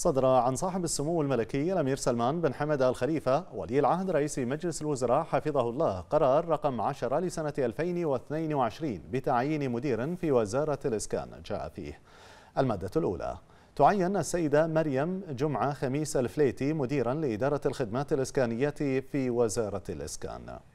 صدر عن صاحب السمو الملكي الأمير سلمان بن حمد الخليفة ولي العهد رئيس مجلس الوزراء حفظه الله قرار رقم 10 لسنة 2022 بتعيين مدير في وزارة الإسكان جاء فيه المادة الأولى تعين السيدة مريم جمعة خميس الفليتي مديرا لإدارة الخدمات الإسكانية في وزارة الإسكان